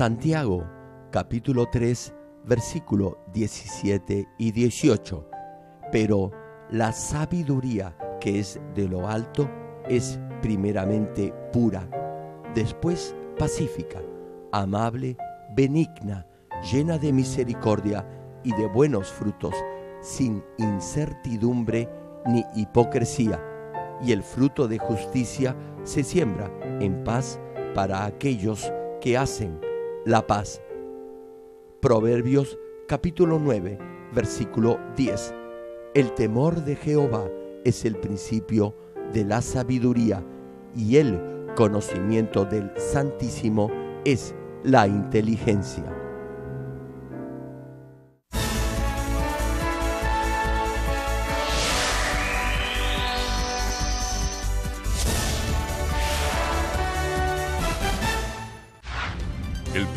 Santiago capítulo 3 versículo 17 y 18. Pero la sabiduría que es de lo alto es primeramente pura, después pacífica, amable, benigna, llena de misericordia y de buenos frutos, sin incertidumbre ni hipocresía. Y el fruto de justicia se siembra en paz para aquellos que hacen la paz. Proverbios capítulo 9, versículo 10. El temor de Jehová es el principio de la sabiduría y el conocimiento del Santísimo es la inteligencia.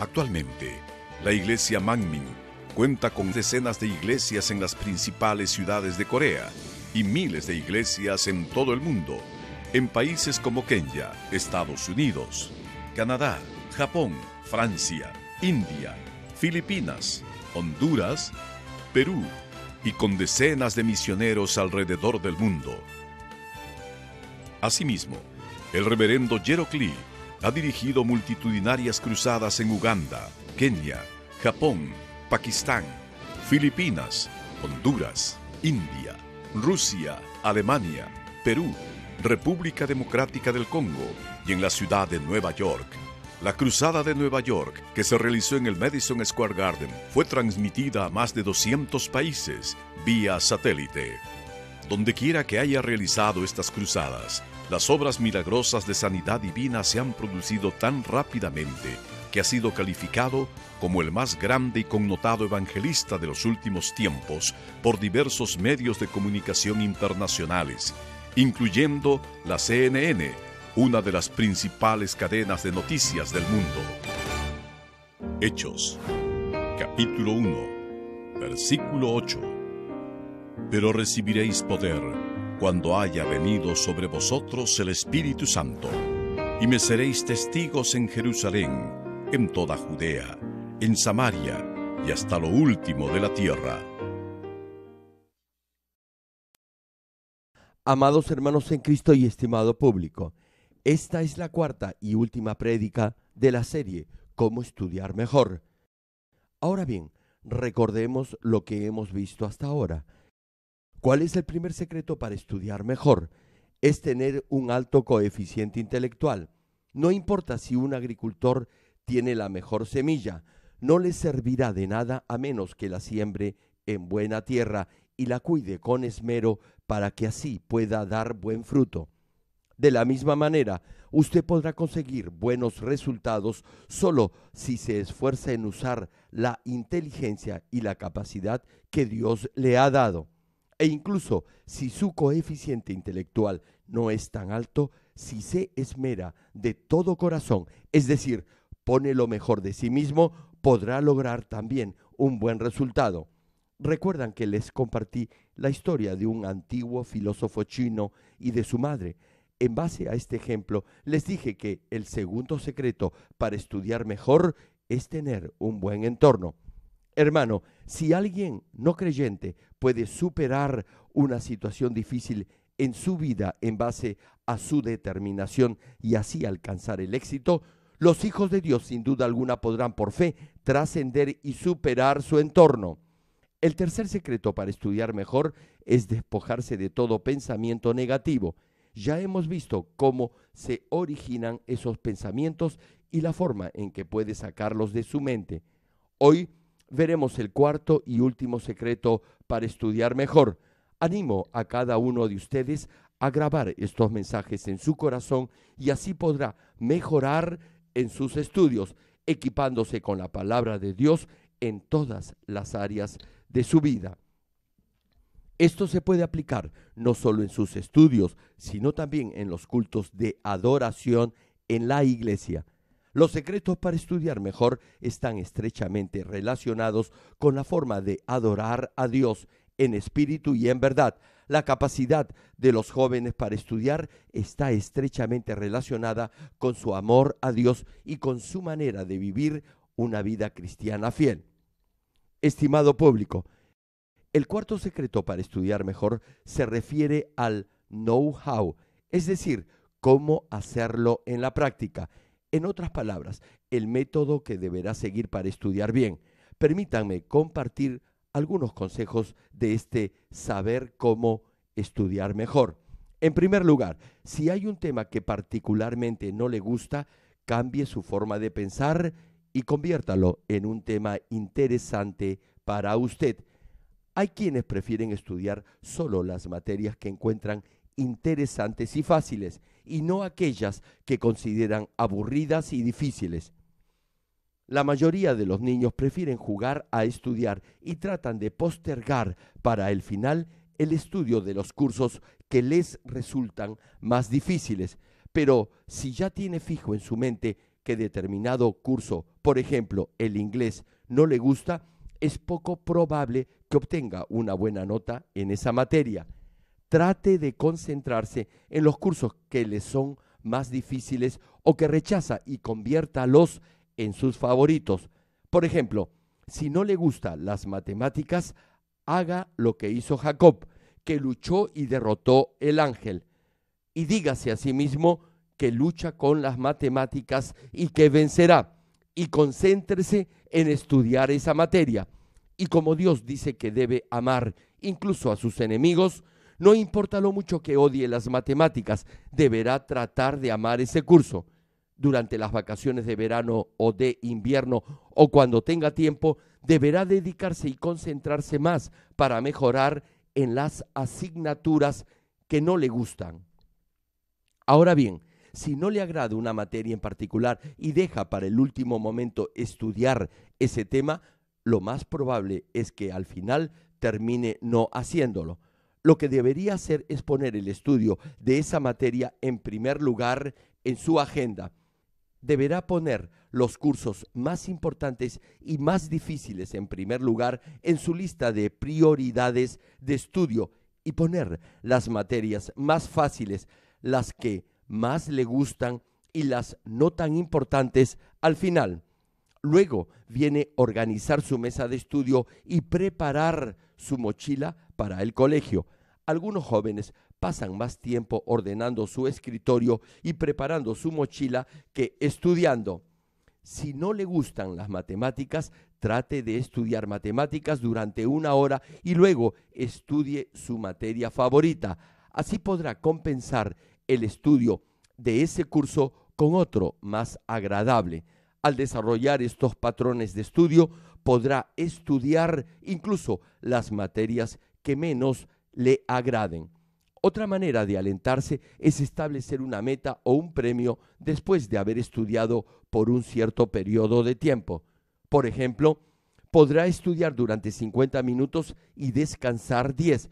Actualmente, la iglesia Mangmin cuenta con decenas de iglesias en las principales ciudades de Corea y miles de iglesias en todo el mundo, en países como Kenia, Estados Unidos, Canadá, Japón, Francia, India, Filipinas, Honduras, Perú y con decenas de misioneros alrededor del mundo. Asimismo, el reverendo Jerocli ha dirigido multitudinarias cruzadas en Uganda, Kenia, Japón, Pakistán, Filipinas, Honduras, India, Rusia, Alemania, Perú, República Democrática del Congo y en la ciudad de Nueva York. La Cruzada de Nueva York, que se realizó en el Madison Square Garden, fue transmitida a más de 200 países vía satélite. Donde quiera que haya realizado estas cruzadas, las obras milagrosas de sanidad divina se han producido tan rápidamente que ha sido calificado como el más grande y connotado evangelista de los últimos tiempos por diversos medios de comunicación internacionales, incluyendo la CNN, una de las principales cadenas de noticias del mundo. Hechos, capítulo 1, versículo 8. Pero recibiréis poder cuando haya venido sobre vosotros el Espíritu Santo. Y me seréis testigos en Jerusalén, en toda Judea, en Samaria y hasta lo último de la tierra. Amados hermanos en Cristo y estimado público, esta es la cuarta y última prédica de la serie Cómo estudiar mejor. Ahora bien, recordemos lo que hemos visto hasta ahora ¿Cuál es el primer secreto para estudiar mejor? Es tener un alto coeficiente intelectual. No importa si un agricultor tiene la mejor semilla, no le servirá de nada a menos que la siembre en buena tierra y la cuide con esmero para que así pueda dar buen fruto. De la misma manera, usted podrá conseguir buenos resultados solo si se esfuerza en usar la inteligencia y la capacidad que Dios le ha dado. E incluso si su coeficiente intelectual no es tan alto, si se esmera de todo corazón, es decir, pone lo mejor de sí mismo, podrá lograr también un buen resultado. Recuerdan que les compartí la historia de un antiguo filósofo chino y de su madre. En base a este ejemplo, les dije que el segundo secreto para estudiar mejor es tener un buen entorno. Hermano, si alguien no creyente puede superar una situación difícil en su vida en base a su determinación y así alcanzar el éxito, los hijos de Dios sin duda alguna podrán por fe trascender y superar su entorno. El tercer secreto para estudiar mejor es despojarse de todo pensamiento negativo. Ya hemos visto cómo se originan esos pensamientos y la forma en que puede sacarlos de su mente. Hoy veremos el cuarto y último secreto para estudiar mejor. Animo a cada uno de ustedes a grabar estos mensajes en su corazón y así podrá mejorar en sus estudios, equipándose con la palabra de Dios en todas las áreas de su vida. Esto se puede aplicar no solo en sus estudios, sino también en los cultos de adoración en la iglesia. Los secretos para estudiar mejor están estrechamente relacionados con la forma de adorar a Dios en espíritu y en verdad. La capacidad de los jóvenes para estudiar está estrechamente relacionada con su amor a Dios y con su manera de vivir una vida cristiana fiel. Estimado público, el cuarto secreto para estudiar mejor se refiere al know-how, es decir, cómo hacerlo en la práctica. En otras palabras, el método que deberá seguir para estudiar bien. Permítanme compartir algunos consejos de este saber cómo estudiar mejor. En primer lugar, si hay un tema que particularmente no le gusta, cambie su forma de pensar y conviértalo en un tema interesante para usted. Hay quienes prefieren estudiar solo las materias que encuentran interesantes y fáciles y no aquellas que consideran aburridas y difíciles. La mayoría de los niños prefieren jugar a estudiar y tratan de postergar para el final el estudio de los cursos que les resultan más difíciles. Pero si ya tiene fijo en su mente que determinado curso, por ejemplo el inglés, no le gusta, es poco probable que obtenga una buena nota en esa materia trate de concentrarse en los cursos que le son más difíciles o que rechaza y conviértalos en sus favoritos. Por ejemplo, si no le gustan las matemáticas, haga lo que hizo Jacob, que luchó y derrotó el ángel. Y dígase a sí mismo que lucha con las matemáticas y que vencerá. Y concéntrese en estudiar esa materia. Y como Dios dice que debe amar incluso a sus enemigos, no importa lo mucho que odie las matemáticas, deberá tratar de amar ese curso. Durante las vacaciones de verano o de invierno o cuando tenga tiempo, deberá dedicarse y concentrarse más para mejorar en las asignaturas que no le gustan. Ahora bien, si no le agrada una materia en particular y deja para el último momento estudiar ese tema, lo más probable es que al final termine no haciéndolo. Lo que debería hacer es poner el estudio de esa materia en primer lugar en su agenda. Deberá poner los cursos más importantes y más difíciles en primer lugar en su lista de prioridades de estudio y poner las materias más fáciles, las que más le gustan y las no tan importantes al final. Luego viene organizar su mesa de estudio y preparar su mochila para el colegio. Algunos jóvenes pasan más tiempo ordenando su escritorio y preparando su mochila que estudiando. Si no le gustan las matemáticas, trate de estudiar matemáticas durante una hora y luego estudie su materia favorita. Así podrá compensar el estudio de ese curso con otro más agradable. Al desarrollar estos patrones de estudio, podrá estudiar incluso las materias que menos le agraden. Otra manera de alentarse es establecer una meta o un premio después de haber estudiado por un cierto periodo de tiempo. Por ejemplo, podrá estudiar durante 50 minutos y descansar 10,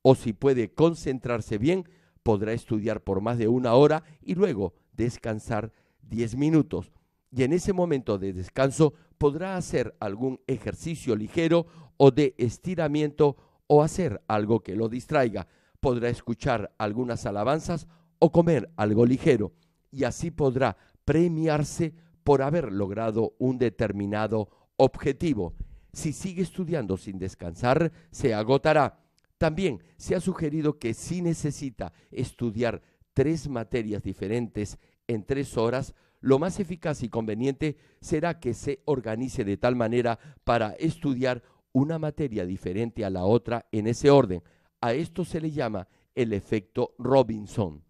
o si puede concentrarse bien, podrá estudiar por más de una hora y luego descansar 10 minutos. Y en ese momento de descanso podrá hacer algún ejercicio ligero o de estiramiento o hacer algo que lo distraiga. Podrá escuchar algunas alabanzas o comer algo ligero y así podrá premiarse por haber logrado un determinado objetivo. Si sigue estudiando sin descansar, se agotará. También se ha sugerido que si necesita estudiar tres materias diferentes en tres horas, lo más eficaz y conveniente será que se organice de tal manera para estudiar una materia diferente a la otra en ese orden. A esto se le llama el efecto Robinson.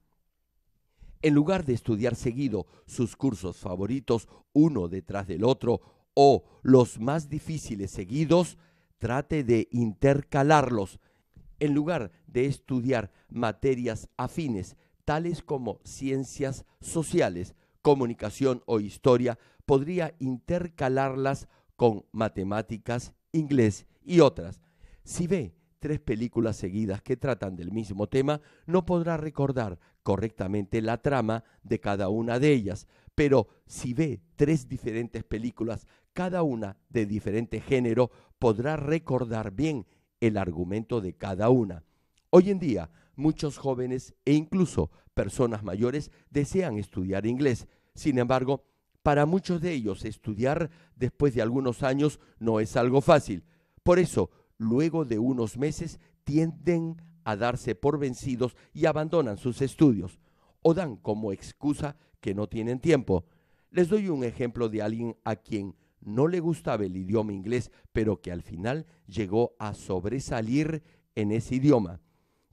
En lugar de estudiar seguido sus cursos favoritos uno detrás del otro o los más difíciles seguidos, trate de intercalarlos. En lugar de estudiar materias afines, tales como ciencias sociales, comunicación o historia, podría intercalarlas con matemáticas, inglés y otras. Si ve tres películas seguidas que tratan del mismo tema, no podrá recordar correctamente la trama de cada una de ellas, pero si ve tres diferentes películas, cada una de diferente género, podrá recordar bien el argumento de cada una. Hoy en día, muchos jóvenes e incluso personas mayores desean estudiar inglés, sin embargo, para muchos de ellos estudiar después de algunos años no es algo fácil. Por eso, luego de unos meses, tienden a darse por vencidos y abandonan sus estudios, o dan como excusa que no tienen tiempo. Les doy un ejemplo de alguien a quien no le gustaba el idioma inglés, pero que al final llegó a sobresalir en ese idioma.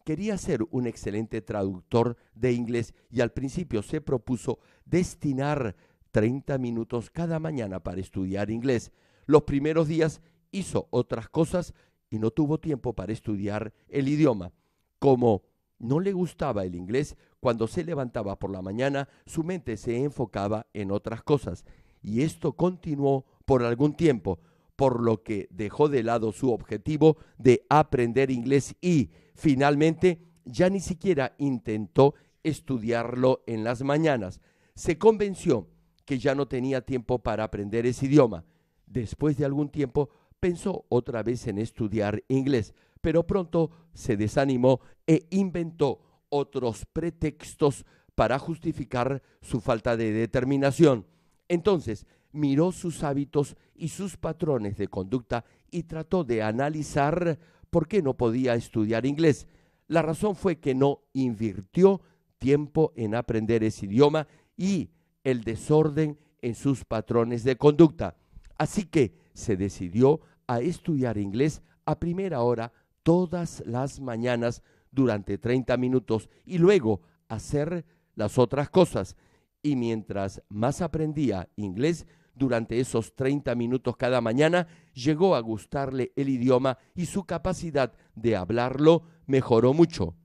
Quería ser un excelente traductor de inglés y al principio se propuso destinar 30 minutos cada mañana para estudiar inglés. Los primeros días hizo otras cosas y no tuvo tiempo para estudiar el idioma. Como no le gustaba el inglés, cuando se levantaba por la mañana su mente se enfocaba en otras cosas y esto continuó por algún tiempo por lo que dejó de lado su objetivo de aprender inglés y, finalmente, ya ni siquiera intentó estudiarlo en las mañanas. Se convenció que ya no tenía tiempo para aprender ese idioma. Después de algún tiempo, pensó otra vez en estudiar inglés, pero pronto se desanimó e inventó otros pretextos para justificar su falta de determinación. Entonces, miró sus hábitos y sus patrones de conducta y trató de analizar por qué no podía estudiar inglés. La razón fue que no invirtió tiempo en aprender ese idioma y el desorden en sus patrones de conducta. Así que se decidió a estudiar inglés a primera hora todas las mañanas durante 30 minutos y luego hacer las otras cosas. Y mientras más aprendía inglés, durante esos 30 minutos cada mañana llegó a gustarle el idioma y su capacidad de hablarlo mejoró mucho.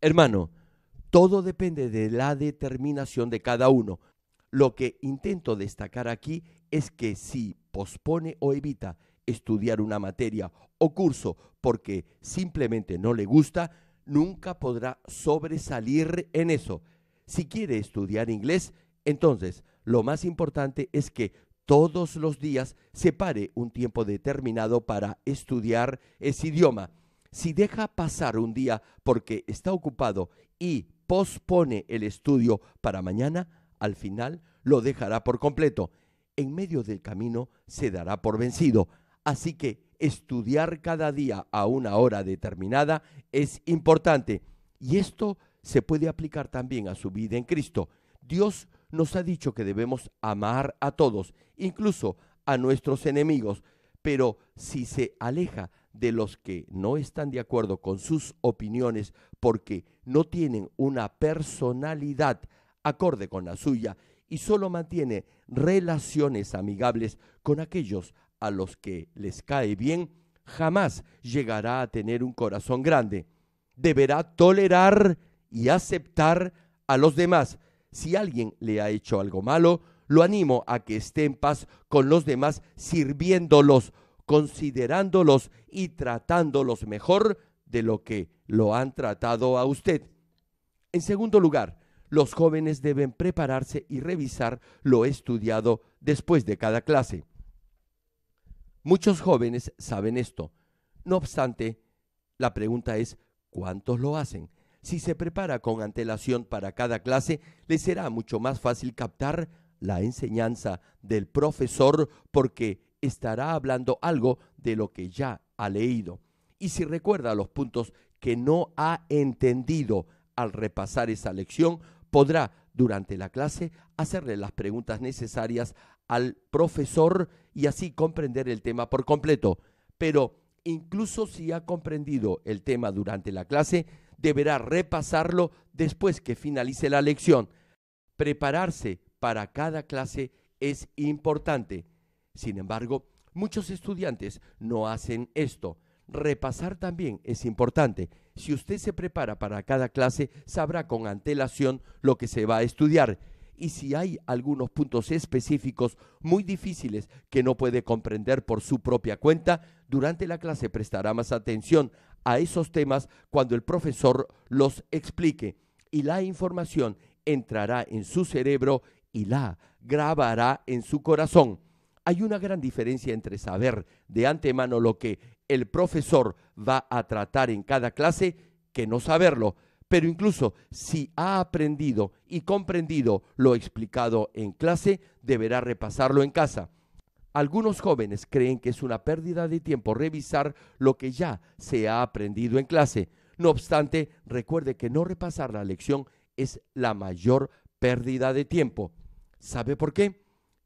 Hermano, todo depende de la determinación de cada uno. Lo que intento destacar aquí es que si pospone o evita estudiar una materia o curso porque simplemente no le gusta, nunca podrá sobresalir en eso. Si quiere estudiar inglés, entonces lo más importante es que todos los días separe un tiempo determinado para estudiar ese idioma. Si deja pasar un día porque está ocupado y pospone el estudio para mañana, al final lo dejará por completo. En medio del camino se dará por vencido. Así que estudiar cada día a una hora determinada es importante. Y esto se puede aplicar también a su vida en Cristo. Dios nos ha dicho que debemos amar a todos, incluso a nuestros enemigos, pero si se aleja de los que no están de acuerdo con sus opiniones porque no tienen una personalidad acorde con la suya y solo mantiene relaciones amigables con aquellos a los que les cae bien, jamás llegará a tener un corazón grande. Deberá tolerar y aceptar a los demás si alguien le ha hecho algo malo, lo animo a que esté en paz con los demás, sirviéndolos, considerándolos y tratándolos mejor de lo que lo han tratado a usted. En segundo lugar, los jóvenes deben prepararse y revisar lo estudiado después de cada clase. Muchos jóvenes saben esto. No obstante, la pregunta es, ¿cuántos lo hacen? Si se prepara con antelación para cada clase, le será mucho más fácil captar la enseñanza del profesor porque estará hablando algo de lo que ya ha leído. Y si recuerda los puntos que no ha entendido al repasar esa lección, podrá durante la clase hacerle las preguntas necesarias al profesor y así comprender el tema por completo. Pero incluso si ha comprendido el tema durante la clase, deberá repasarlo después que finalice la lección. Prepararse para cada clase es importante. Sin embargo, muchos estudiantes no hacen esto. Repasar también es importante. Si usted se prepara para cada clase, sabrá con antelación lo que se va a estudiar. Y si hay algunos puntos específicos muy difíciles que no puede comprender por su propia cuenta, durante la clase prestará más atención a esos temas cuando el profesor los explique y la información entrará en su cerebro y la grabará en su corazón. Hay una gran diferencia entre saber de antemano lo que el profesor va a tratar en cada clase que no saberlo. Pero incluso si ha aprendido y comprendido lo explicado en clase, deberá repasarlo en casa. Algunos jóvenes creen que es una pérdida de tiempo revisar lo que ya se ha aprendido en clase. No obstante, recuerde que no repasar la lección es la mayor pérdida de tiempo. ¿Sabe por qué?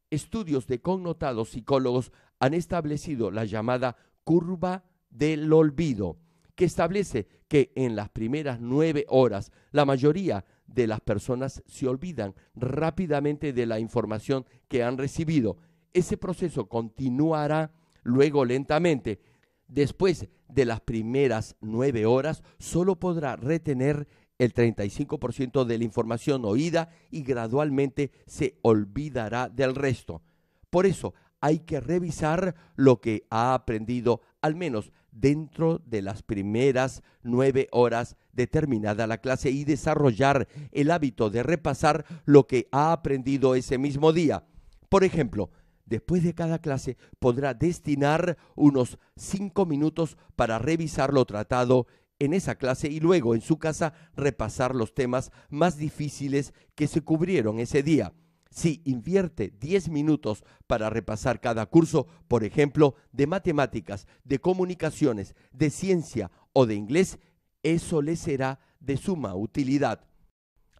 Estudios de connotados psicólogos han establecido la llamada curva del olvido, que establece que en las primeras nueve horas la mayoría de las personas se olvidan rápidamente de la información que han recibido ese proceso continuará luego lentamente. Después de las primeras nueve horas, solo podrá retener el 35% de la información oída y gradualmente se olvidará del resto. Por eso hay que revisar lo que ha aprendido al menos dentro de las primeras nueve horas de terminada la clase y desarrollar el hábito de repasar lo que ha aprendido ese mismo día. Por ejemplo, Después de cada clase podrá destinar unos cinco minutos para revisar lo tratado en esa clase y luego en su casa repasar los temas más difíciles que se cubrieron ese día. Si invierte 10 minutos para repasar cada curso, por ejemplo, de matemáticas, de comunicaciones, de ciencia o de inglés, eso le será de suma utilidad.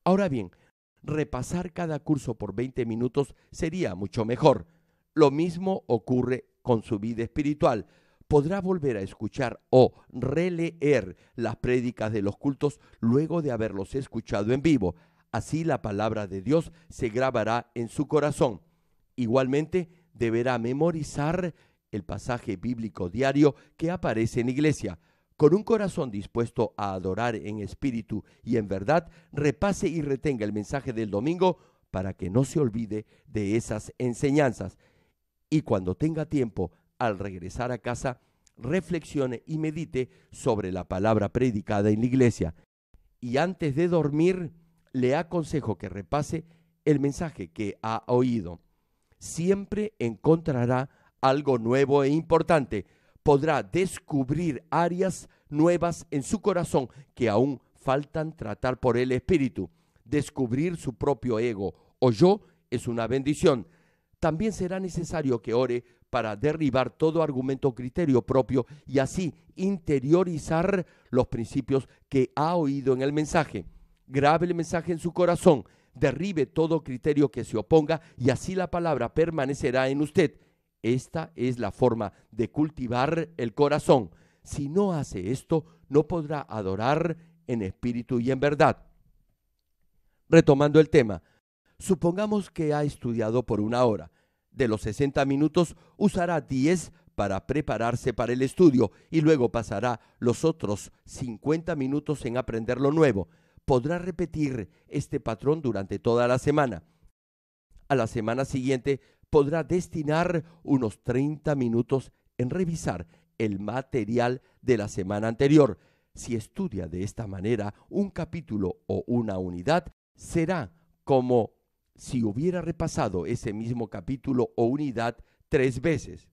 Ahora bien, repasar cada curso por 20 minutos sería mucho mejor. Lo mismo ocurre con su vida espiritual. Podrá volver a escuchar o releer las prédicas de los cultos luego de haberlos escuchado en vivo. Así la palabra de Dios se grabará en su corazón. Igualmente, deberá memorizar el pasaje bíblico diario que aparece en iglesia. Con un corazón dispuesto a adorar en espíritu y en verdad, repase y retenga el mensaje del domingo para que no se olvide de esas enseñanzas y cuando tenga tiempo, al regresar a casa, reflexione y medite sobre la palabra predicada en la iglesia. Y antes de dormir, le aconsejo que repase el mensaje que ha oído. Siempre encontrará algo nuevo e importante. Podrá descubrir áreas nuevas en su corazón que aún faltan tratar por el Espíritu. Descubrir su propio ego o yo es una bendición también será necesario que ore para derribar todo argumento o criterio propio y así interiorizar los principios que ha oído en el mensaje. Grabe el mensaje en su corazón, derribe todo criterio que se oponga y así la palabra permanecerá en usted. Esta es la forma de cultivar el corazón. Si no hace esto, no podrá adorar en espíritu y en verdad. Retomando el tema, Supongamos que ha estudiado por una hora. De los 60 minutos usará 10 para prepararse para el estudio y luego pasará los otros 50 minutos en aprender lo nuevo. Podrá repetir este patrón durante toda la semana. A la semana siguiente podrá destinar unos 30 minutos en revisar el material de la semana anterior. Si estudia de esta manera un capítulo o una unidad, será como si hubiera repasado ese mismo capítulo o unidad tres veces.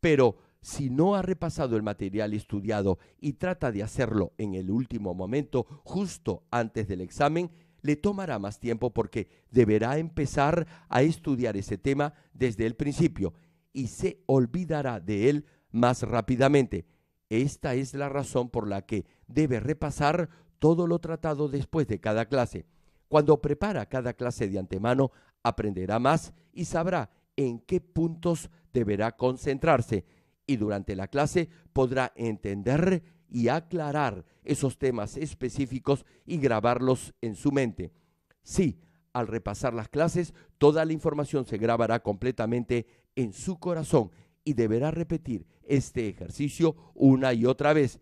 Pero si no ha repasado el material estudiado y trata de hacerlo en el último momento, justo antes del examen, le tomará más tiempo porque deberá empezar a estudiar ese tema desde el principio y se olvidará de él más rápidamente. Esta es la razón por la que debe repasar todo lo tratado después de cada clase. Cuando prepara cada clase de antemano, aprenderá más y sabrá en qué puntos deberá concentrarse y durante la clase podrá entender y aclarar esos temas específicos y grabarlos en su mente. Sí, al repasar las clases, toda la información se grabará completamente en su corazón y deberá repetir este ejercicio una y otra vez.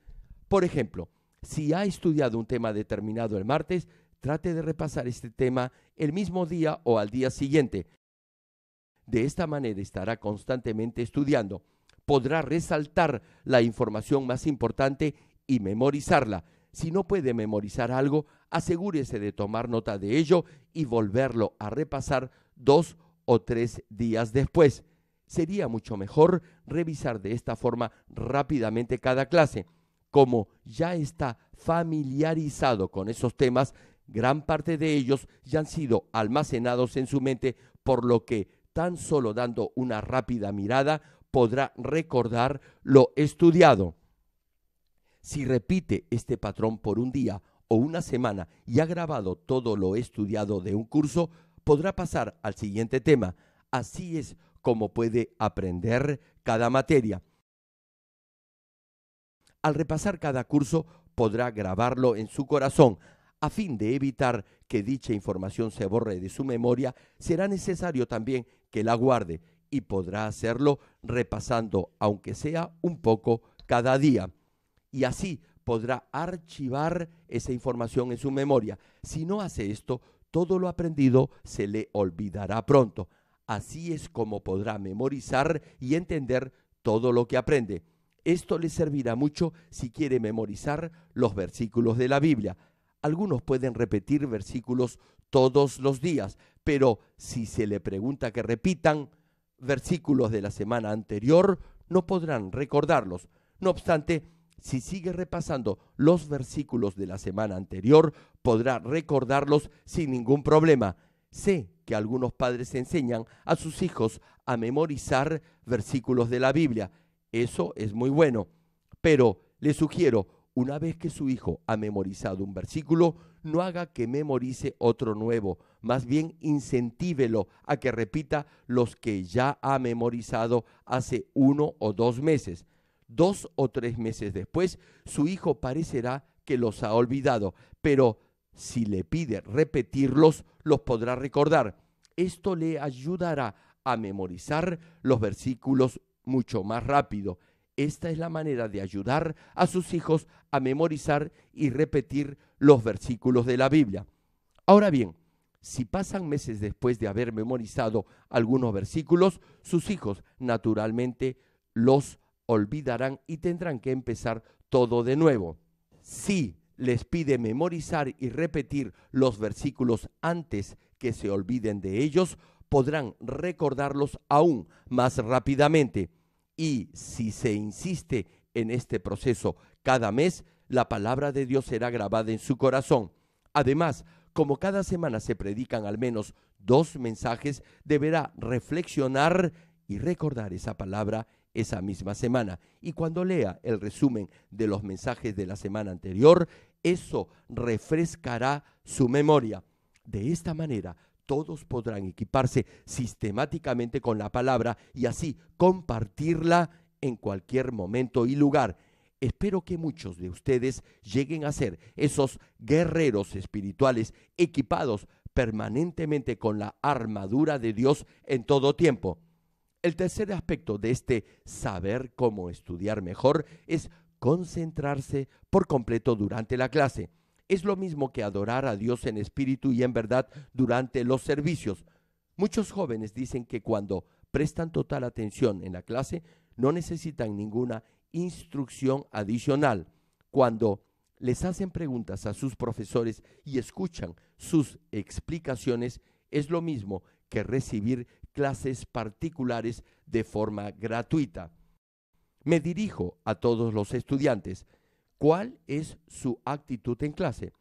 Por ejemplo, si ha estudiado un tema determinado el martes, trate de repasar este tema el mismo día o al día siguiente. De esta manera estará constantemente estudiando. Podrá resaltar la información más importante y memorizarla. Si no puede memorizar algo, asegúrese de tomar nota de ello y volverlo a repasar dos o tres días después. Sería mucho mejor revisar de esta forma rápidamente cada clase. Como ya está familiarizado con esos temas, gran parte de ellos ya han sido almacenados en su mente, por lo que tan solo dando una rápida mirada podrá recordar lo estudiado. Si repite este patrón por un día o una semana y ha grabado todo lo estudiado de un curso, podrá pasar al siguiente tema. Así es como puede aprender cada materia. Al repasar cada curso, podrá grabarlo en su corazón, a fin de evitar que dicha información se borre de su memoria, será necesario también que la guarde y podrá hacerlo repasando, aunque sea un poco, cada día. Y así podrá archivar esa información en su memoria. Si no hace esto, todo lo aprendido se le olvidará pronto. Así es como podrá memorizar y entender todo lo que aprende. Esto le servirá mucho si quiere memorizar los versículos de la Biblia. Algunos pueden repetir versículos todos los días, pero si se le pregunta que repitan versículos de la semana anterior, no podrán recordarlos. No obstante, si sigue repasando los versículos de la semana anterior, podrá recordarlos sin ningún problema. Sé que algunos padres enseñan a sus hijos a memorizar versículos de la Biblia. Eso es muy bueno. Pero le sugiero una vez que su hijo ha memorizado un versículo, no haga que memorice otro nuevo, más bien incentívelo a que repita los que ya ha memorizado hace uno o dos meses. Dos o tres meses después, su hijo parecerá que los ha olvidado, pero si le pide repetirlos, los podrá recordar. Esto le ayudará a memorizar los versículos mucho más rápido esta es la manera de ayudar a sus hijos a memorizar y repetir los versículos de la Biblia. Ahora bien, si pasan meses después de haber memorizado algunos versículos, sus hijos naturalmente los olvidarán y tendrán que empezar todo de nuevo. Si les pide memorizar y repetir los versículos antes que se olviden de ellos, podrán recordarlos aún más rápidamente. Y si se insiste en este proceso cada mes, la palabra de Dios será grabada en su corazón. Además, como cada semana se predican al menos dos mensajes, deberá reflexionar y recordar esa palabra esa misma semana. Y cuando lea el resumen de los mensajes de la semana anterior, eso refrescará su memoria. De esta manera todos podrán equiparse sistemáticamente con la palabra y así compartirla en cualquier momento y lugar. Espero que muchos de ustedes lleguen a ser esos guerreros espirituales equipados permanentemente con la armadura de Dios en todo tiempo. El tercer aspecto de este saber cómo estudiar mejor es concentrarse por completo durante la clase es lo mismo que adorar a Dios en espíritu y en verdad durante los servicios. Muchos jóvenes dicen que cuando prestan total atención en la clase no necesitan ninguna instrucción adicional. Cuando les hacen preguntas a sus profesores y escuchan sus explicaciones, es lo mismo que recibir clases particulares de forma gratuita. Me dirijo a todos los estudiantes cuál es su actitud en clase.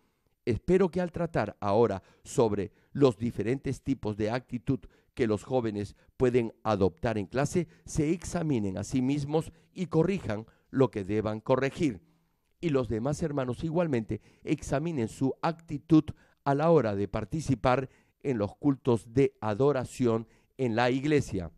Espero que al tratar ahora sobre los diferentes tipos de actitud que los jóvenes pueden adoptar en clase, se examinen a sí mismos y corrijan lo que deban corregir. Y los demás hermanos igualmente examinen su actitud a la hora de participar en los cultos de adoración en la iglesia.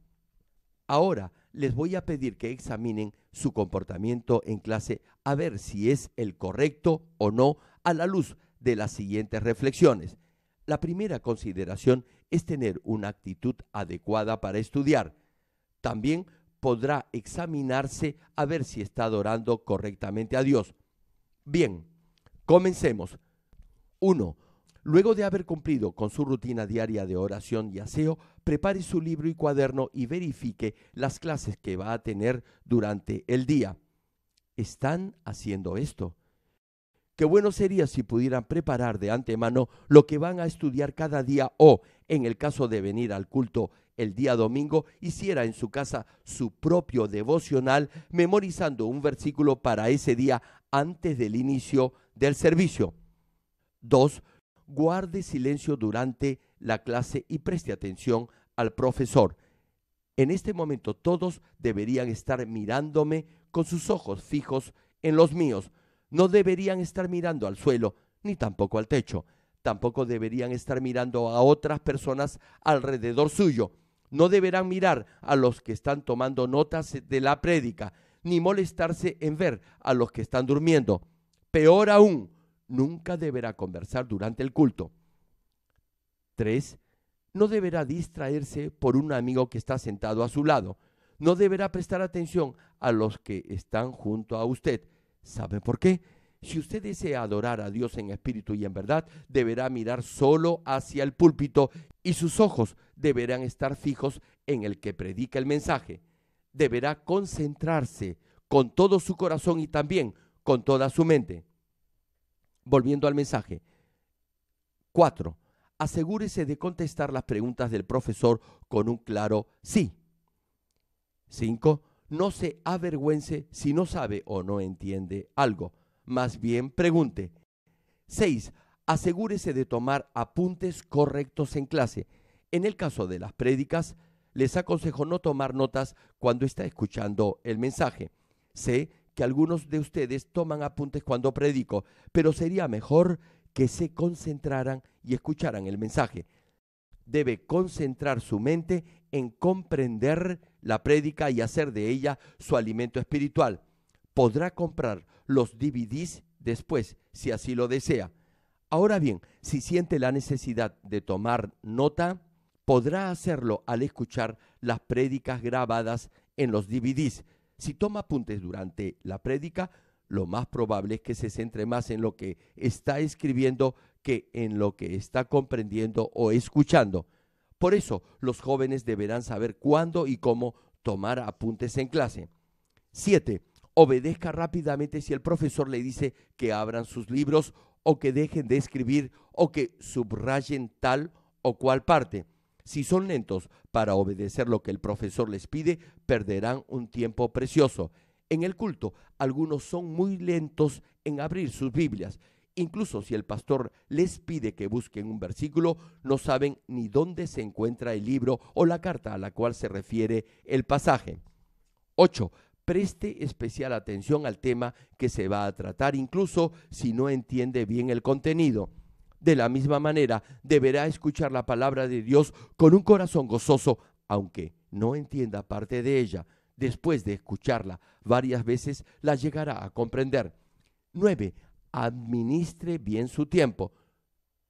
Ahora les voy a pedir que examinen su comportamiento en clase a ver si es el correcto o no a la luz de las siguientes reflexiones. La primera consideración es tener una actitud adecuada para estudiar. También podrá examinarse a ver si está adorando correctamente a Dios. Bien, comencemos. 1. Luego de haber cumplido con su rutina diaria de oración y aseo, prepare su libro y cuaderno y verifique las clases que va a tener durante el día. Están haciendo esto. Qué bueno sería si pudieran preparar de antemano lo que van a estudiar cada día o, en el caso de venir al culto el día domingo, hiciera en su casa su propio devocional memorizando un versículo para ese día antes del inicio del servicio. 2 guarde silencio durante la clase y preste atención al profesor. En este momento todos deberían estar mirándome con sus ojos fijos en los míos. No deberían estar mirando al suelo, ni tampoco al techo. Tampoco deberían estar mirando a otras personas alrededor suyo. No deberán mirar a los que están tomando notas de la prédica, ni molestarse en ver a los que están durmiendo. Peor aún, nunca deberá conversar durante el culto. 3. No deberá distraerse por un amigo que está sentado a su lado. No deberá prestar atención a los que están junto a usted. sabe por qué? Si usted desea adorar a Dios en espíritu y en verdad, deberá mirar solo hacia el púlpito y sus ojos deberán estar fijos en el que predica el mensaje. Deberá concentrarse con todo su corazón y también con toda su mente. Volviendo al mensaje. 4. Asegúrese de contestar las preguntas del profesor con un claro sí. 5. No se avergüence si no sabe o no entiende algo. Más bien pregunte. 6. Asegúrese de tomar apuntes correctos en clase. En el caso de las prédicas, les aconsejo no tomar notas cuando está escuchando el mensaje. c algunos de ustedes toman apuntes cuando predico, pero sería mejor que se concentraran y escucharan el mensaje. Debe concentrar su mente en comprender la prédica y hacer de ella su alimento espiritual. Podrá comprar los DVDs después, si así lo desea. Ahora bien, si siente la necesidad de tomar nota, podrá hacerlo al escuchar las prédicas grabadas en los DVDs, si toma apuntes durante la prédica, lo más probable es que se centre más en lo que está escribiendo que en lo que está comprendiendo o escuchando. Por eso, los jóvenes deberán saber cuándo y cómo tomar apuntes en clase. 7. Obedezca rápidamente si el profesor le dice que abran sus libros o que dejen de escribir o que subrayen tal o cual parte. Si son lentos para obedecer lo que el profesor les pide, perderán un tiempo precioso. En el culto, algunos son muy lentos en abrir sus Biblias. Incluso si el pastor les pide que busquen un versículo, no saben ni dónde se encuentra el libro o la carta a la cual se refiere el pasaje. 8. Preste especial atención al tema que se va a tratar, incluso si no entiende bien el contenido. De la misma manera, deberá escuchar la palabra de Dios con un corazón gozoso, aunque no entienda parte de ella. Después de escucharla varias veces, la llegará a comprender. 9. Administre bien su tiempo.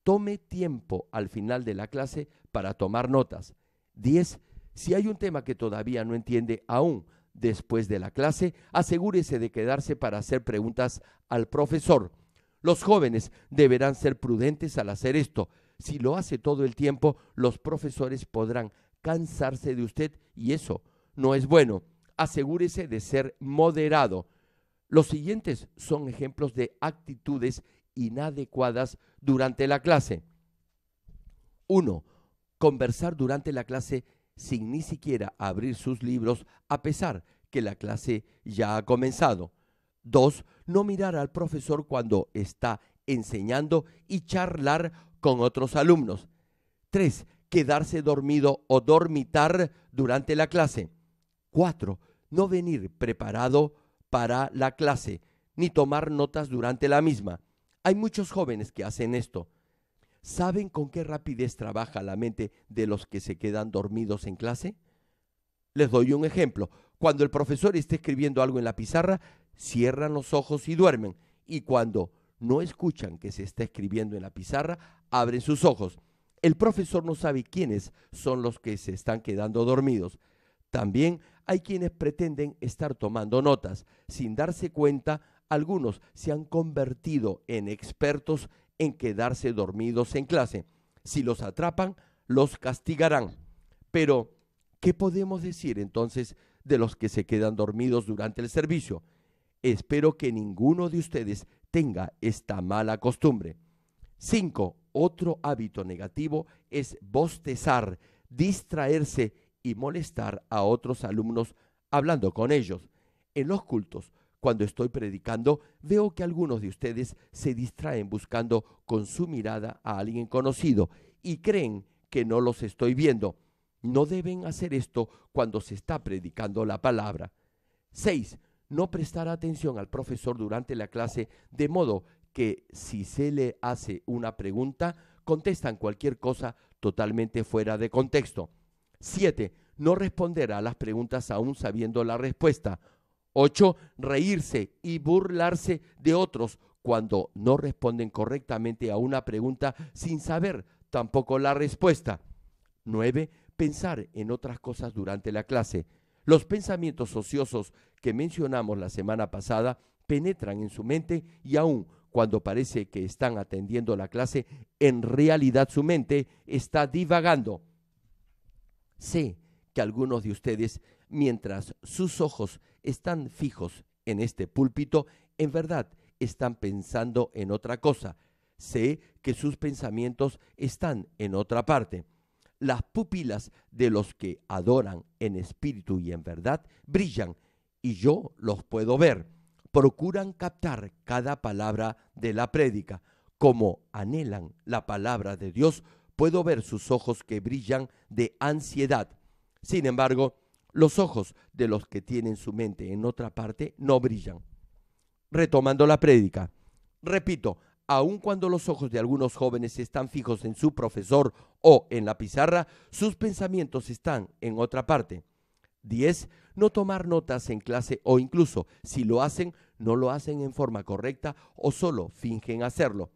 Tome tiempo al final de la clase para tomar notas. 10. Si hay un tema que todavía no entiende aún después de la clase, asegúrese de quedarse para hacer preguntas al profesor. Los jóvenes deberán ser prudentes al hacer esto. Si lo hace todo el tiempo, los profesores podrán cansarse de usted y eso no es bueno. Asegúrese de ser moderado. Los siguientes son ejemplos de actitudes inadecuadas durante la clase. 1. Conversar durante la clase sin ni siquiera abrir sus libros a pesar que la clase ya ha comenzado. 2. no mirar al profesor cuando está enseñando y charlar con otros alumnos. 3. quedarse dormido o dormitar durante la clase. 4. no venir preparado para la clase ni tomar notas durante la misma. Hay muchos jóvenes que hacen esto. ¿Saben con qué rapidez trabaja la mente de los que se quedan dormidos en clase? Les doy un ejemplo. Cuando el profesor está escribiendo algo en la pizarra, cierran los ojos y duermen. Y cuando no escuchan que se está escribiendo en la pizarra, abren sus ojos. El profesor no sabe quiénes son los que se están quedando dormidos. También hay quienes pretenden estar tomando notas. Sin darse cuenta, algunos se han convertido en expertos en quedarse dormidos en clase. Si los atrapan, los castigarán. Pero, ¿qué podemos decir entonces de los que se quedan dormidos durante el servicio? Espero que ninguno de ustedes tenga esta mala costumbre. 5. Otro hábito negativo es bostezar, distraerse y molestar a otros alumnos hablando con ellos. En los cultos, cuando estoy predicando, veo que algunos de ustedes se distraen buscando con su mirada a alguien conocido y creen que no los estoy viendo. No deben hacer esto cuando se está predicando la palabra. 6 no prestar atención al profesor durante la clase, de modo que si se le hace una pregunta, contestan cualquier cosa totalmente fuera de contexto. 7. No responder a las preguntas aún sabiendo la respuesta. 8. Reírse y burlarse de otros cuando no responden correctamente a una pregunta sin saber tampoco la respuesta. 9. Pensar en otras cosas durante la clase. Los pensamientos ociosos que mencionamos la semana pasada penetran en su mente y aun cuando parece que están atendiendo la clase, en realidad su mente está divagando. Sé que algunos de ustedes, mientras sus ojos están fijos en este púlpito, en verdad están pensando en otra cosa. Sé que sus pensamientos están en otra parte las pupilas de los que adoran en espíritu y en verdad brillan, y yo los puedo ver. Procuran captar cada palabra de la prédica. Como anhelan la palabra de Dios, puedo ver sus ojos que brillan de ansiedad. Sin embargo, los ojos de los que tienen su mente en otra parte no brillan. Retomando la prédica, repito, aun cuando los ojos de algunos jóvenes están fijos en su profesor o en la pizarra, sus pensamientos están en otra parte. 10. No tomar notas en clase o incluso, si lo hacen, no lo hacen en forma correcta o solo fingen hacerlo.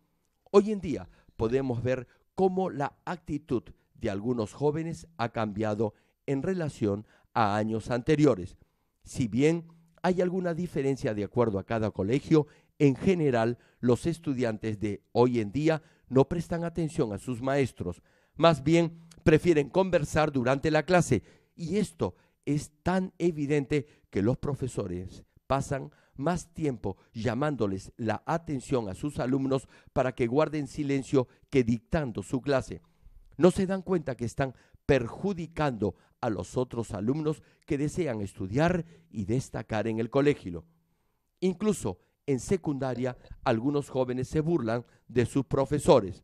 Hoy en día podemos ver cómo la actitud de algunos jóvenes ha cambiado en relación a años anteriores. Si bien hay alguna diferencia de acuerdo a cada colegio en general los estudiantes de hoy en día no prestan atención a sus maestros, más bien prefieren conversar durante la clase y esto es tan evidente que los profesores pasan más tiempo llamándoles la atención a sus alumnos para que guarden silencio que dictando su clase. No se dan cuenta que están perjudicando a los otros alumnos que desean estudiar y destacar en el colegio. Incluso en secundaria algunos jóvenes se burlan de sus profesores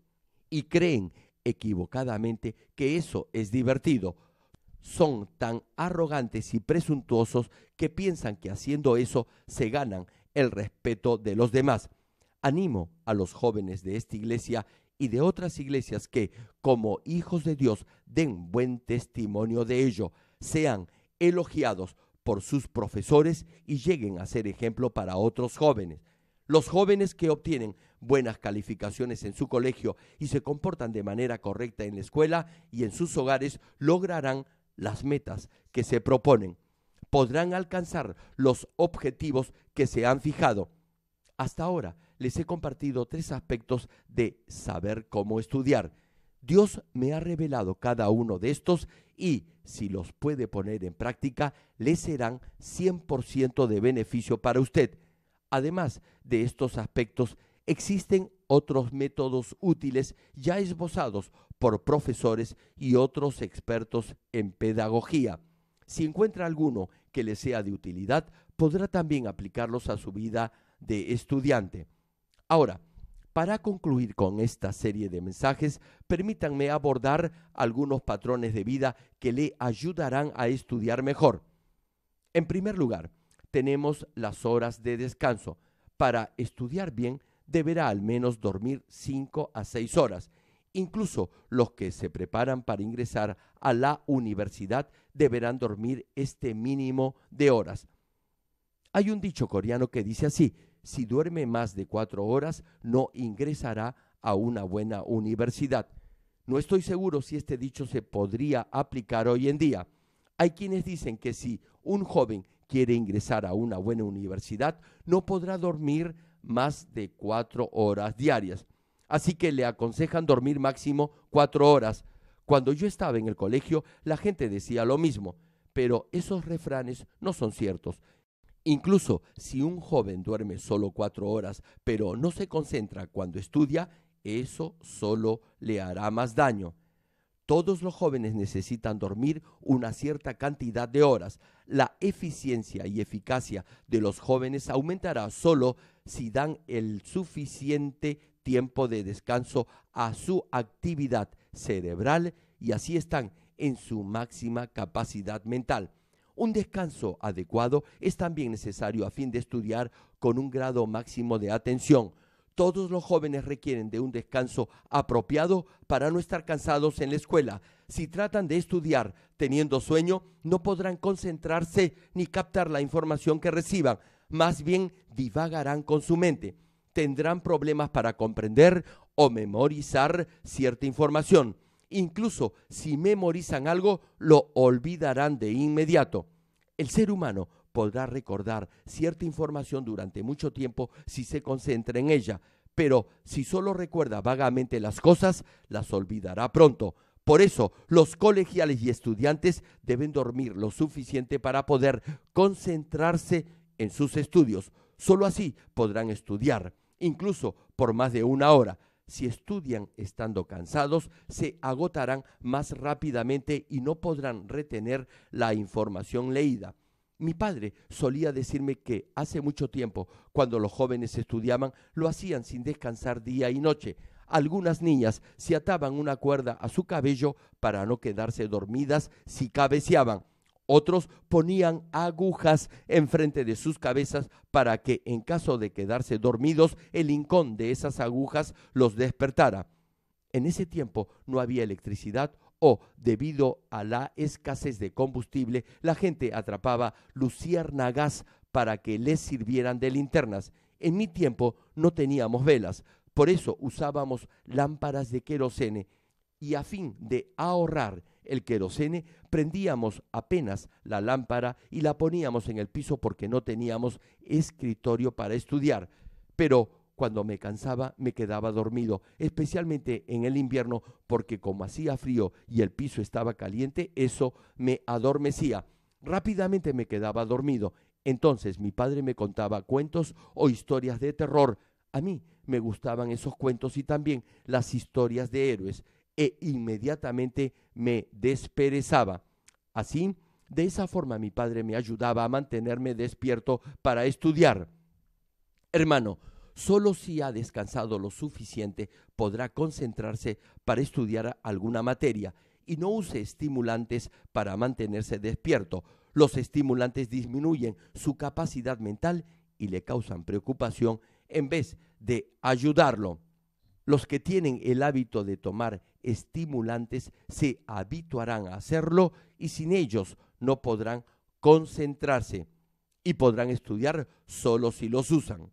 y creen equivocadamente que eso es divertido. Son tan arrogantes y presuntuosos que piensan que haciendo eso se ganan el respeto de los demás. Animo a los jóvenes de esta iglesia y de otras iglesias que, como hijos de Dios, den buen testimonio de ello, sean elogiados por sus profesores y lleguen a ser ejemplo para otros jóvenes. Los jóvenes que obtienen buenas calificaciones en su colegio y se comportan de manera correcta en la escuela y en sus hogares lograrán las metas que se proponen. Podrán alcanzar los objetivos que se han fijado. Hasta ahora les he compartido tres aspectos de saber cómo estudiar. Dios me ha revelado cada uno de estos y si los puede poner en práctica, le serán 100% de beneficio para usted. Además de estos aspectos, existen otros métodos útiles ya esbozados por profesores y otros expertos en pedagogía. Si encuentra alguno que le sea de utilidad, podrá también aplicarlos a su vida de estudiante. Ahora, para concluir con esta serie de mensajes, permítanme abordar algunos patrones de vida que le ayudarán a estudiar mejor. En primer lugar, tenemos las horas de descanso. Para estudiar bien, deberá al menos dormir 5 a 6 horas. Incluso los que se preparan para ingresar a la universidad deberán dormir este mínimo de horas. Hay un dicho coreano que dice así, si duerme más de cuatro horas, no ingresará a una buena universidad. No estoy seguro si este dicho se podría aplicar hoy en día. Hay quienes dicen que si un joven quiere ingresar a una buena universidad, no podrá dormir más de cuatro horas diarias. Así que le aconsejan dormir máximo cuatro horas. Cuando yo estaba en el colegio, la gente decía lo mismo, pero esos refranes no son ciertos Incluso si un joven duerme solo cuatro horas, pero no se concentra cuando estudia, eso solo le hará más daño. Todos los jóvenes necesitan dormir una cierta cantidad de horas. La eficiencia y eficacia de los jóvenes aumentará solo si dan el suficiente tiempo de descanso a su actividad cerebral y así están en su máxima capacidad mental. Un descanso adecuado es también necesario a fin de estudiar con un grado máximo de atención. Todos los jóvenes requieren de un descanso apropiado para no estar cansados en la escuela. Si tratan de estudiar teniendo sueño, no podrán concentrarse ni captar la información que reciban. Más bien divagarán con su mente. Tendrán problemas para comprender o memorizar cierta información Incluso si memorizan algo, lo olvidarán de inmediato. El ser humano podrá recordar cierta información durante mucho tiempo si se concentra en ella, pero si solo recuerda vagamente las cosas, las olvidará pronto. Por eso, los colegiales y estudiantes deben dormir lo suficiente para poder concentrarse en sus estudios. Solo así podrán estudiar, incluso por más de una hora si estudian estando cansados, se agotarán más rápidamente y no podrán retener la información leída. Mi padre solía decirme que hace mucho tiempo, cuando los jóvenes estudiaban, lo hacían sin descansar día y noche. Algunas niñas se ataban una cuerda a su cabello para no quedarse dormidas si cabeceaban. Otros ponían agujas enfrente de sus cabezas para que en caso de quedarse dormidos, el hincón de esas agujas los despertara. En ese tiempo no había electricidad o, debido a la escasez de combustible, la gente atrapaba luciérnagas para que les sirvieran de linternas. En mi tiempo no teníamos velas, por eso usábamos lámparas de querosene y a fin de ahorrar el querosene, prendíamos apenas la lámpara y la poníamos en el piso porque no teníamos escritorio para estudiar. Pero cuando me cansaba me quedaba dormido, especialmente en el invierno porque como hacía frío y el piso estaba caliente, eso me adormecía. Rápidamente me quedaba dormido. Entonces mi padre me contaba cuentos o historias de terror. A mí me gustaban esos cuentos y también las historias de héroes e inmediatamente me desperezaba. Así, de esa forma mi padre me ayudaba a mantenerme despierto para estudiar. Hermano, solo si ha descansado lo suficiente podrá concentrarse para estudiar alguna materia y no use estimulantes para mantenerse despierto. Los estimulantes disminuyen su capacidad mental y le causan preocupación en vez de ayudarlo. Los que tienen el hábito de tomar estimulantes se habituarán a hacerlo y sin ellos no podrán concentrarse y podrán estudiar solo si los usan.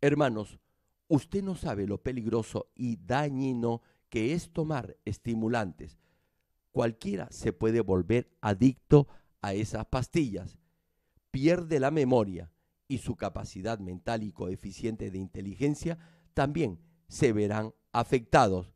Hermanos, usted no sabe lo peligroso y dañino que es tomar estimulantes. Cualquiera se puede volver adicto a esas pastillas. Pierde la memoria y su capacidad mental y coeficiente de inteligencia también se verán afectados.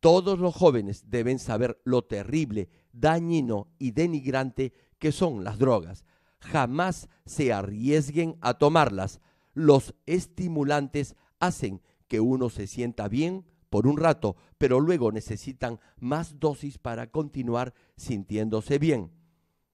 Todos los jóvenes deben saber lo terrible, dañino y denigrante que son las drogas. Jamás se arriesguen a tomarlas. Los estimulantes hacen que uno se sienta bien por un rato, pero luego necesitan más dosis para continuar sintiéndose bien.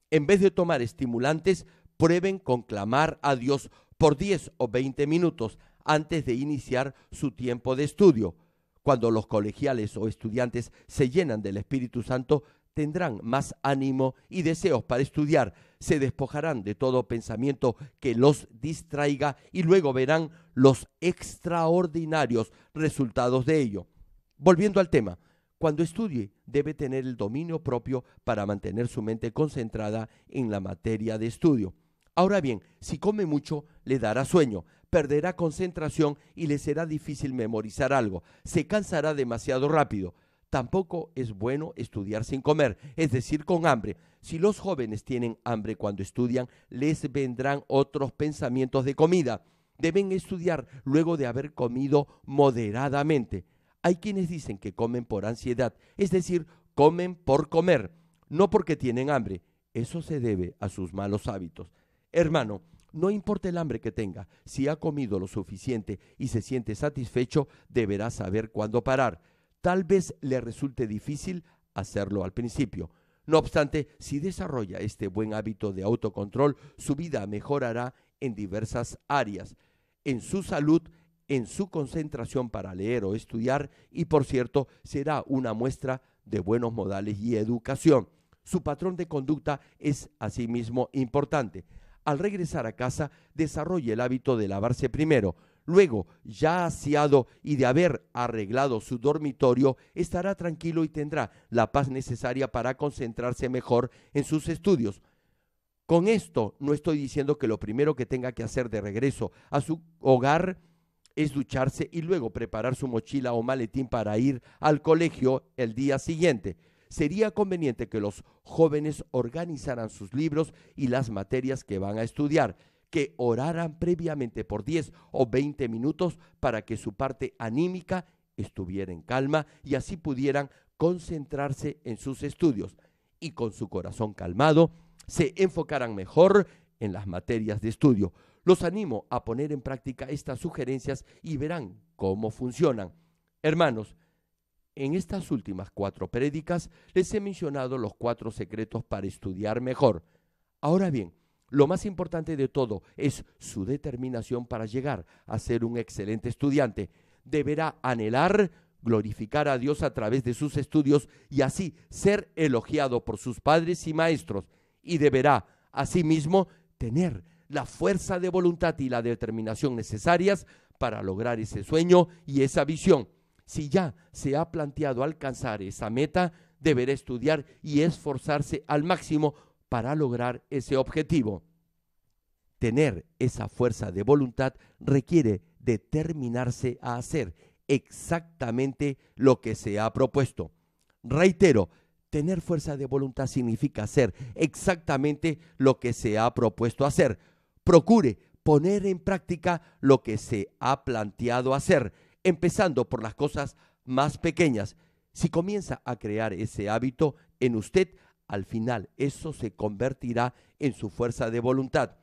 En vez de tomar estimulantes, prueben con clamar a Dios por 10 o 20 minutos antes de iniciar su tiempo de estudio. Cuando los colegiales o estudiantes se llenan del Espíritu Santo, tendrán más ánimo y deseos para estudiar, se despojarán de todo pensamiento que los distraiga y luego verán los extraordinarios resultados de ello. Volviendo al tema, cuando estudie debe tener el dominio propio para mantener su mente concentrada en la materia de estudio. Ahora bien, si come mucho, le dará sueño, perderá concentración y le será difícil memorizar algo. Se cansará demasiado rápido. Tampoco es bueno estudiar sin comer, es decir, con hambre. Si los jóvenes tienen hambre cuando estudian, les vendrán otros pensamientos de comida. Deben estudiar luego de haber comido moderadamente. Hay quienes dicen que comen por ansiedad, es decir, comen por comer, no porque tienen hambre. Eso se debe a sus malos hábitos. Hermano, no importa el hambre que tenga, si ha comido lo suficiente y se siente satisfecho, deberá saber cuándo parar. Tal vez le resulte difícil hacerlo al principio. No obstante, si desarrolla este buen hábito de autocontrol, su vida mejorará en diversas áreas, en su salud, en su concentración para leer o estudiar y, por cierto, será una muestra de buenos modales y educación. Su patrón de conducta es asimismo importante al regresar a casa desarrolle el hábito de lavarse primero. Luego, ya aseado y de haber arreglado su dormitorio, estará tranquilo y tendrá la paz necesaria para concentrarse mejor en sus estudios. Con esto no estoy diciendo que lo primero que tenga que hacer de regreso a su hogar es ducharse y luego preparar su mochila o maletín para ir al colegio el día siguiente sería conveniente que los jóvenes organizaran sus libros y las materias que van a estudiar, que oraran previamente por 10 o 20 minutos para que su parte anímica estuviera en calma y así pudieran concentrarse en sus estudios y con su corazón calmado se enfocaran mejor en las materias de estudio. Los animo a poner en práctica estas sugerencias y verán cómo funcionan. Hermanos, en estas últimas cuatro prédicas les he mencionado los cuatro secretos para estudiar mejor. Ahora bien, lo más importante de todo es su determinación para llegar a ser un excelente estudiante. Deberá anhelar glorificar a Dios a través de sus estudios y así ser elogiado por sus padres y maestros. Y deberá, asimismo, tener la fuerza de voluntad y la determinación necesarias para lograr ese sueño y esa visión. Si ya se ha planteado alcanzar esa meta, deberá estudiar y esforzarse al máximo para lograr ese objetivo. Tener esa fuerza de voluntad requiere determinarse a hacer exactamente lo que se ha propuesto. Reitero, tener fuerza de voluntad significa hacer exactamente lo que se ha propuesto hacer. Procure poner en práctica lo que se ha planteado hacer empezando por las cosas más pequeñas. Si comienza a crear ese hábito en usted, al final eso se convertirá en su fuerza de voluntad.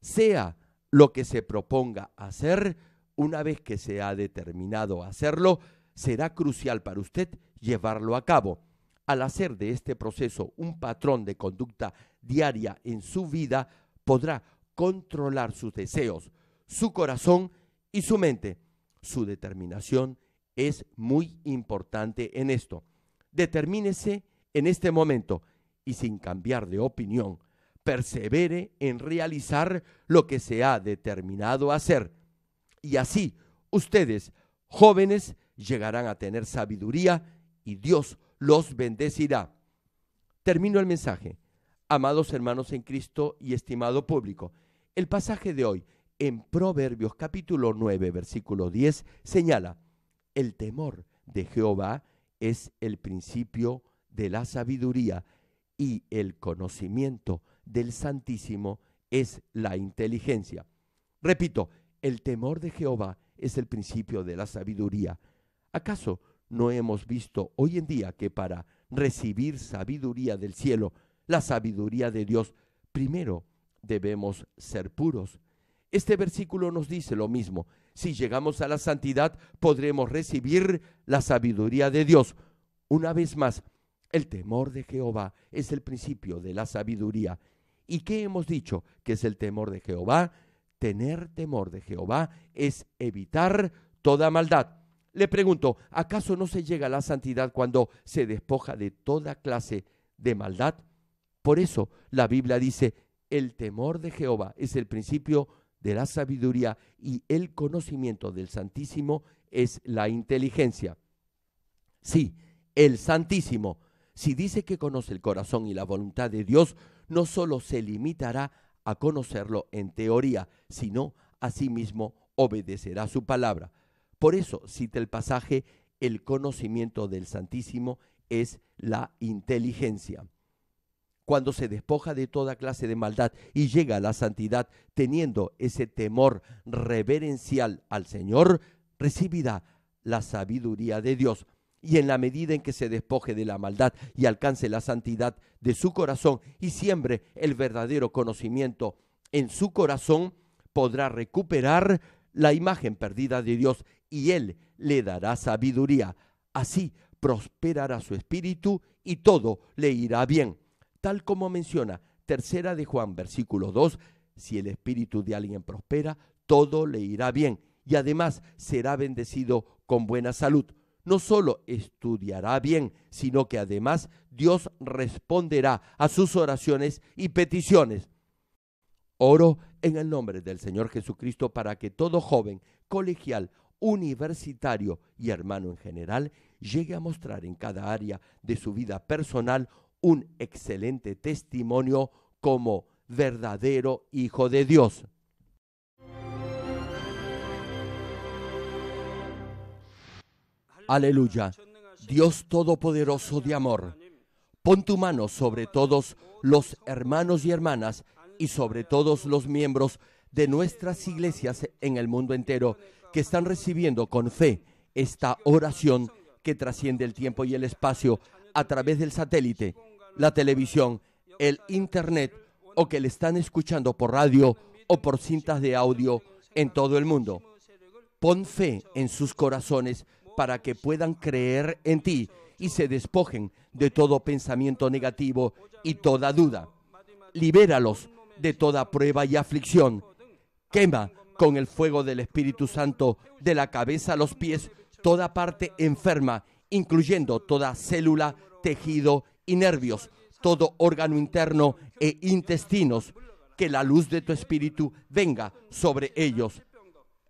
Sea lo que se proponga hacer, una vez que se ha determinado hacerlo, será crucial para usted llevarlo a cabo. Al hacer de este proceso un patrón de conducta diaria en su vida, podrá controlar sus deseos, su corazón y su mente. Su determinación es muy importante en esto. Determínese en este momento y sin cambiar de opinión, persevere en realizar lo que se ha determinado hacer. Y así ustedes, jóvenes, llegarán a tener sabiduría y Dios los bendecirá. Termino el mensaje. Amados hermanos en Cristo y estimado público, el pasaje de hoy en Proverbios capítulo 9, versículo 10, señala, el temor de Jehová es el principio de la sabiduría y el conocimiento del Santísimo es la inteligencia. Repito, el temor de Jehová es el principio de la sabiduría. ¿Acaso no hemos visto hoy en día que para recibir sabiduría del cielo, la sabiduría de Dios, primero debemos ser puros, este versículo nos dice lo mismo. Si llegamos a la santidad, podremos recibir la sabiduría de Dios. Una vez más, el temor de Jehová es el principio de la sabiduría. ¿Y qué hemos dicho que es el temor de Jehová? Tener temor de Jehová es evitar toda maldad. Le pregunto, ¿acaso no se llega a la santidad cuando se despoja de toda clase de maldad? Por eso la Biblia dice, el temor de Jehová es el principio de la sabiduría y el conocimiento del Santísimo es la inteligencia. Sí, el Santísimo, si dice que conoce el corazón y la voluntad de Dios, no solo se limitará a conocerlo en teoría, sino asimismo obedecerá su palabra. Por eso cita el pasaje, el conocimiento del Santísimo es la inteligencia cuando se despoja de toda clase de maldad y llega a la santidad teniendo ese temor reverencial al Señor, recibirá la sabiduría de Dios. Y en la medida en que se despoje de la maldad y alcance la santidad de su corazón y siembre el verdadero conocimiento en su corazón, podrá recuperar la imagen perdida de Dios y Él le dará sabiduría. Así prosperará su espíritu y todo le irá bien tal como menciona tercera de Juan, versículo 2, si el espíritu de alguien prospera, todo le irá bien y además será bendecido con buena salud. No solo estudiará bien, sino que además Dios responderá a sus oraciones y peticiones. Oro en el nombre del Señor Jesucristo para que todo joven, colegial, universitario y hermano en general llegue a mostrar en cada área de su vida personal un excelente testimonio como verdadero hijo de Dios. Aleluya. Dios Todopoderoso de amor, pon tu mano sobre todos los hermanos y hermanas y sobre todos los miembros de nuestras iglesias en el mundo entero que están recibiendo con fe esta oración que trasciende el tiempo y el espacio a través del satélite la televisión, el Internet o que le están escuchando por radio o por cintas de audio en todo el mundo. Pon fe en sus corazones para que puedan creer en ti y se despojen de todo pensamiento negativo y toda duda. Libéralos de toda prueba y aflicción. Quema con el fuego del Espíritu Santo de la cabeza a los pies toda parte enferma, incluyendo toda célula, tejido y nervios, todo órgano interno e intestinos, que la luz de tu espíritu venga sobre ellos.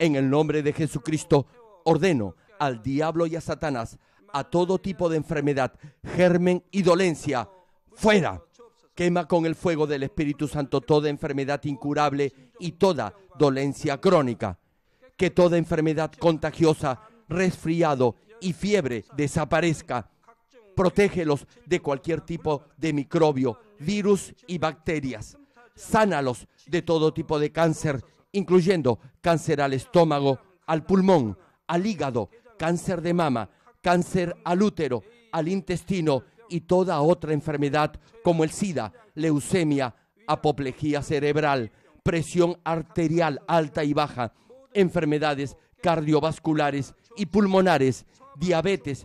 En el nombre de Jesucristo, ordeno al diablo y a Satanás, a todo tipo de enfermedad, germen y dolencia, fuera. Quema con el fuego del Espíritu Santo toda enfermedad incurable y toda dolencia crónica. Que toda enfermedad contagiosa, resfriado y fiebre desaparezca Protégelos de cualquier tipo de microbio, virus y bacterias. Sánalos de todo tipo de cáncer, incluyendo cáncer al estómago, al pulmón, al hígado, cáncer de mama, cáncer al útero, al intestino y toda otra enfermedad como el SIDA, leucemia, apoplejía cerebral, presión arterial alta y baja, enfermedades cardiovasculares y pulmonares, diabetes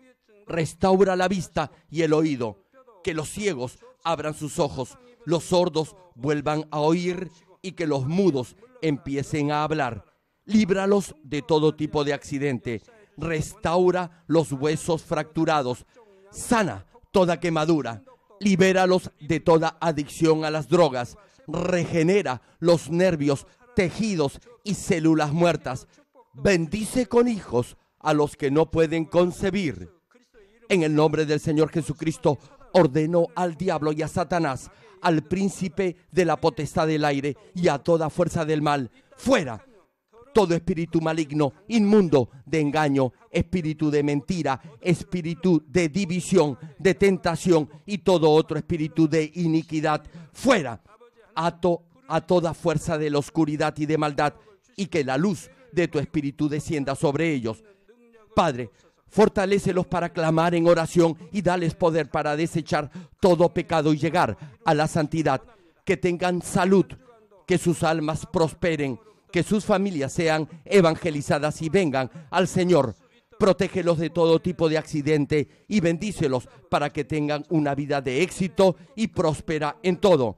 restaura la vista y el oído, que los ciegos abran sus ojos, los sordos vuelvan a oír y que los mudos empiecen a hablar. Líbralos de todo tipo de accidente, restaura los huesos fracturados, sana toda quemadura, libéralos de toda adicción a las drogas, regenera los nervios, tejidos y células muertas. Bendice con hijos a los que no pueden concebir en el nombre del Señor Jesucristo ordenó al diablo y a Satanás, al príncipe de la potestad del aire y a toda fuerza del mal, fuera todo espíritu maligno, inmundo, de engaño, espíritu de mentira, espíritu de división, de tentación y todo otro espíritu de iniquidad. Fuera, a toda fuerza de la oscuridad y de maldad y que la luz de tu espíritu descienda sobre ellos. Padre, fortalécelos para clamar en oración y dales poder para desechar todo pecado y llegar a la santidad. Que tengan salud, que sus almas prosperen, que sus familias sean evangelizadas y vengan al Señor. Protégelos de todo tipo de accidente y bendícelos para que tengan una vida de éxito y próspera en todo.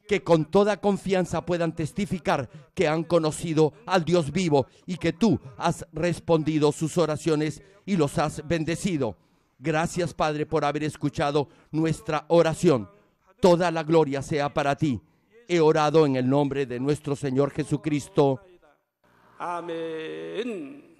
que con toda confianza puedan testificar que han conocido al Dios vivo y que tú has respondido sus oraciones y los has bendecido. Gracias Padre por haber escuchado nuestra oración. Toda la gloria sea para ti. He orado en el nombre de nuestro Señor Jesucristo. Amén.